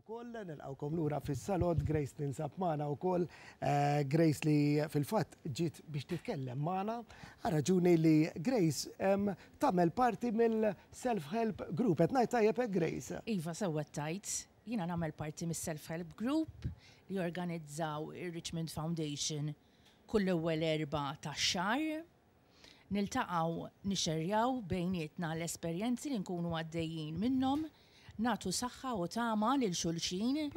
u koll, nilqawkom l-ura fil-salot, Grace ninsab maħna u koll, eh, Grace li fil-fat ġit biex titkellem maħna, għarraġuni li Grace tamel parti mill-self-help group, et najt tajjeb eh, Grace. Iva, sewa tajt, jina namel parti mill-self-help group li organizzaw il-Richmond Foundation kull ewwel erba ta' xar, niltaqaw nixerjaw bejnietna l-esperienzi li nkunu għaddejjin minnom, natu saħħa u tama lil xulxin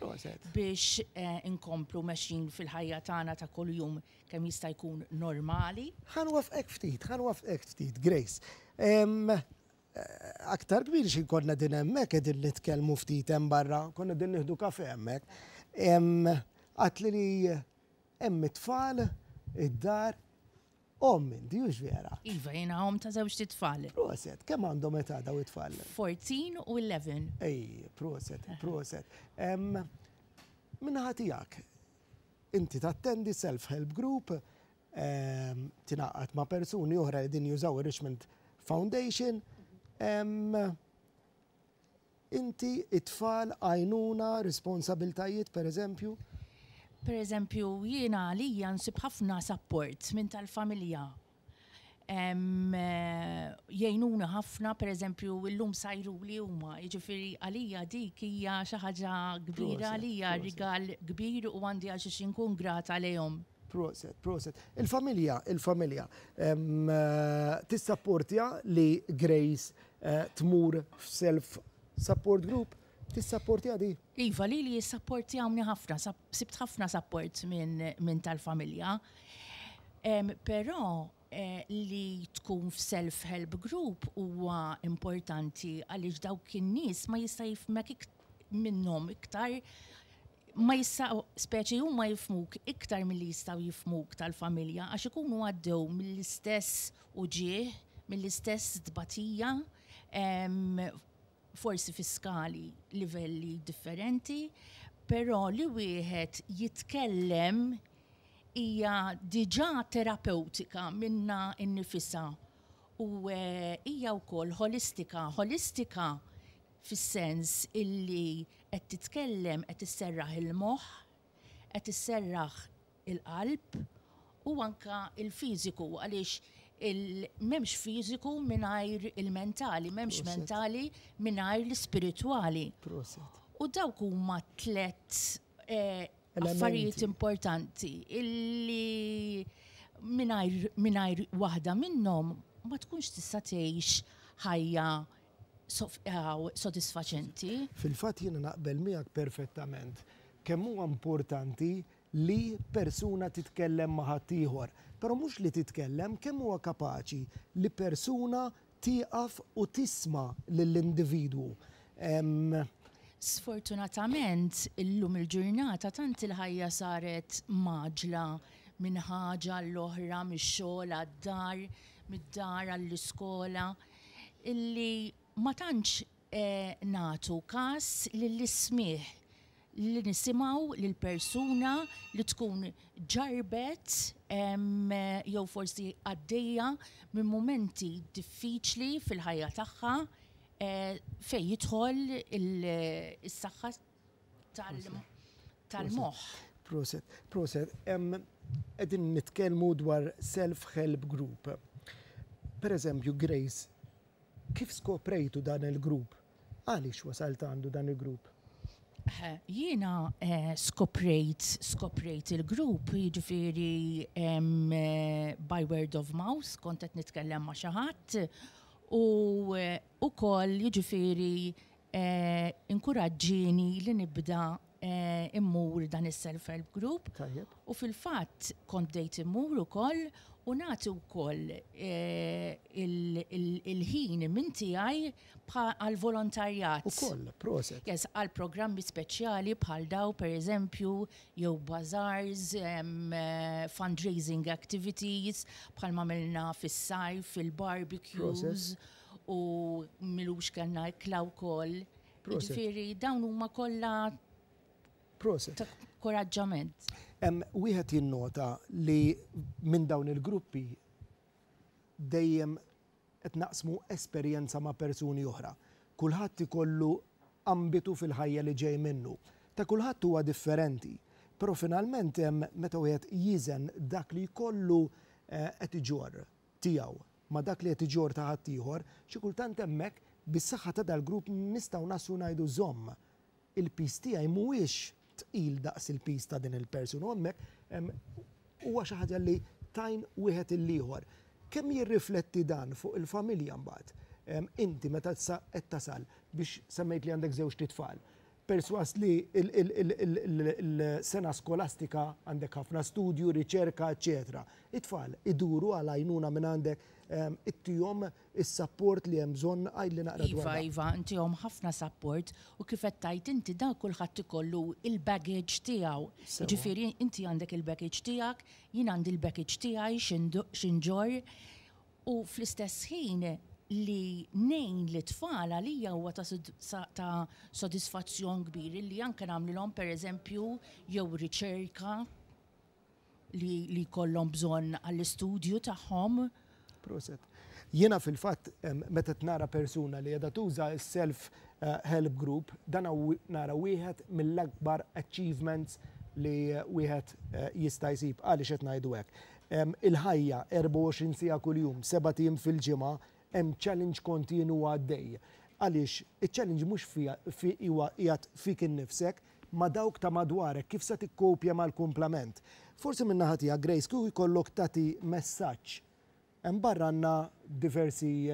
biex eh, inkomplu meċin fil-ħajja tagħna ta' kuljum kemm jista' jkun normali. Ħan wafqek ftit, ħan wafqek ftit, Grace. Eh, aktar kbir xin konna din hemmhekk qegħdin nitkellmu ftit hemm barra, konna din nihdu kafe emmek. Għatli li hemm it-tfal, id-dar, Om di ux vera. Iva, jena om ta' zewġ titfall. Proset, kem għandhom età daw it-tfall? 14 u 11. Ej, proset, proset. Minna ħatijak, inti tattendi self-help group, tinaqqat ma' persuni oħra li din jużaw Richmond Foundation, inti t tfal għajnuna responsabiltajiet, per eżempju? Per eżempju, jiena għalija nsib ħafna support minn tal-familja. Eh, jgħinuna ħafna, per eżempju, l-lum sajru li huma, jiġifieri għalija dik hija xi ħaġa kbira għalija rigal kbir u għandi għal xi nkun grata Proset, proset. Il-familja, il-familja, eh, tissapportja li Grace eh, tmur f'self support group? Tissapporti għadi? Iva, li li jissapporti għamni ħafna, sibt ħafna sapport minn tal-familja. Pero eh, li tkun f-self-help group huwa importanti għaliex daw kien nies ma jista' jifmek minnhom iktar ma jistaw, speċi u ma jifmuk iktar mill-li jistaw jifmuk tal-familja, għax ikunu għaddew mill-istess uġieħ, mill-istess dbatija, forsi fiskali livelli differenti, però li wieħed jitkellem hija diġà terapeutika minna nnifisa. u eh, hija wkoll holistika, holistika fis-sens illi qed titkellem qed isserraħ il-moħħ, qed isserraħ il-qalb u anka il-fiżiku għaliex memx fiziku minnajr il-mentali, memx mentali minnajr l-spirituali. U dawk huma tlet eh, affarijiet importanti illi minnajr wahda minnom ma tkunx tista' tgħix ħajja eh, sodisfaċenti. Fil-fatt jiena naqbel miegħek perfettament. Kemm huwa importanti li persuna titkellem maħatiħor. Pero mux li titkellem, kemm huwa kapaċi li persuna tiqaf u tisma lill-individu. Sfortunatament, illum il-ġurnata tant il-ħajja saret maġla minn ħaġa l-oħra, mix-xogħol għad-dar, mid-dar għall-iskola, illi ma tantx eh, natu kas l ismih li nisimaw lil persuna li tkun ġarbet jew forsi għaddejja minn momenti diffiċli fil-ħajja tagħha eh, fej jidħol is-saħħa tal-moħħ. Proset, proset, qegħdin nitkellmu dwar self-help group. Per eżempju, Grace, kif skoprejtu dan il-grupp? Għaliex wasalt għandu dan il-grupp? Eh, jiena eh, skoprejt skoprejt il-grupp, jiġifieri eh, by word of mouth, kont qed nitkellem ma' xi ħadd u ukoll jiġifiri inkuraġġini li nibda Eh, immur dan is-self-help group. U fil-fatt kont dejt immur ukoll u nagħti wkoll eh, il-ħin minn tiegħi għal volontarjat. koll, proset. Yes, għal programmi speċjali bħal daw pereżempju jew bazars, eh, fundraising activities bħal ma milna fis-sajf, fil-barbecues u milux kanna klaw koll. Ġifiri, dawn huma kollha process. Koraġġament. Wieħed jinnota li minn dawn il-gruppi dejjem qed naqsmu esperjenza ma' persuni oħra. Kulħadd ikollu ambitu fil-ħajja li ġej minnu. Ta' kulħadd huwa differenti. Però finalment hemm meta wieħed jiżen dak li jkollu eh, qed iġor tiegħu ma dak li qed iġor ta' ħadd ieħor, xi kultant hemmhekk bis-saħħa ta' dal-grupp nistgħu nassu ngħidu żomm il-pis tiegħi mhuwiex tqil daqs il-pis ta' din il-persuna għommek, huwa xi ħaġa li tajn wieħed il-liħor. Kemm jirrifletti dan fuq il-familja mbagħad? Inti meta qed tasal biex semmejt li għandek żewġ titfal. Perswas li il sena skolastika għandek ħafna studju, riċerka, eċetera. Itfall, iduru għal għajnuna minn għandek Ehm, it-tijom il-support li jemżon għaj li naqra dwar. Iva, iva, intijom ħafna support u kifet tajt inti da kullħat ikollu il-baggage tijaw. Ġifiri, inti għandek il-baggage tijak, jien għandi il-baggage tijaj xinġor u fl-istess ħin li nejn li tfal li huwa ta' sodisfazzjon kbir li anke namlilhom per eżempju jew riċerka li, li kollhom bżonn għall-istudju tagħhom Proset. Jiena fil-fatt meta nara persuna li qiegħda tuża self eh, help group dan nara wieħed mill-akbar achievements li wieħed eh, jista' jsib għaliex qed ngħidu hekk. Il-ħajja 24 sija kuljum, seba' tim fil-ġimgħa, hemm challenge kontinu għaddej. Għaliex il challenge mhux fija qiegħed fik innifsek, ma dawk ta' madwarek kif se tikkopja mal-kumplament. Forsi minnaħatija Grace kieku jkollok tagħti messaġġ Mbarra għanna diversi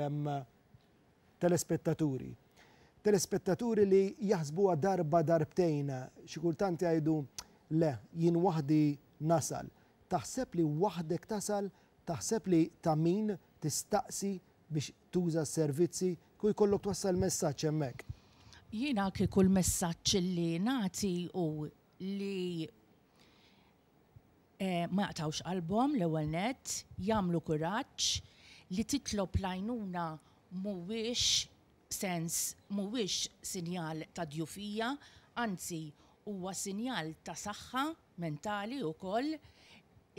telespettaturi. Telespettaturi li jaħsbuha darba darbtejn, xikultanti għajdu le, jien wahdi nasal. Taħseb li wahdek tasal, taħseb li ta' min tistaqsi biex tuża s-servizzi, kuj kollok twassal messaċ hemmhekk. Jina kieku l-messaċ li nati u li Eh, ma jaqtawx qalbhom l-ewwel net, jagħmlu kuraġġ li titlob lajnuna mhuwiex sens, mhuwiex sinjal ta' djufija, anzi huwa sinjal ta' saħħa mentali wkoll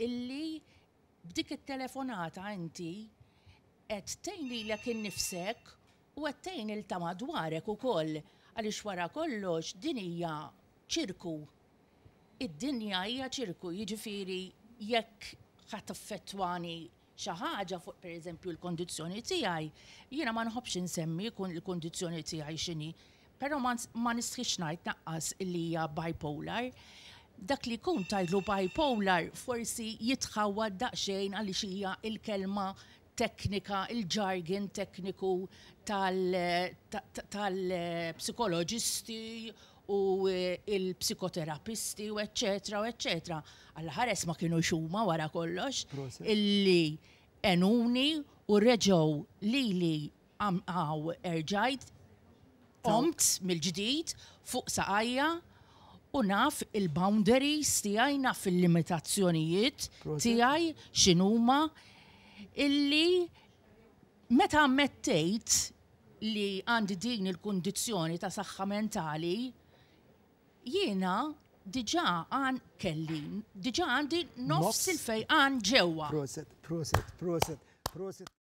illi b'dik it-telefonata inti qed tgħinli lek innifsek u qed tgħin il ta' madwarek ukoll għaliex wara kollox din hija ċirku id-dinja hija ċirku, jiġifieri jekk ħataffettwani xi ħaġa fuq pereżempju l-kondizzjoni tiegħi, jiena ma nħobbx insemmi kun il-kondizzjoni tiegħi x'inhi, però ma nistħiċ ngħid naqqas li hija bipolar. Dak li kun tajlu bipolar forsi jitħawwa daqsxejn għaliex hija il-kelma teknika, il-jargon tekniku tal-psikoloġisti tal, tal, eh, u eh, il-psikoterapisti u eccetera u eccetera. Għall-ħares ma kienu xuma wara kollox illi enuni u reġow li li għaw erġajt omt mill-ġdid fuq saqajja u naf il-boundaries tijaj naf il-limitazzjonijiet tijaj xinuma illi meta ammettejt li għandi din il-kondizjoni ta' saħħa mentali jiena diġa għan kelli, diġa għandi nofs il-fej għan ġewa. Proset, proset, proset, proset.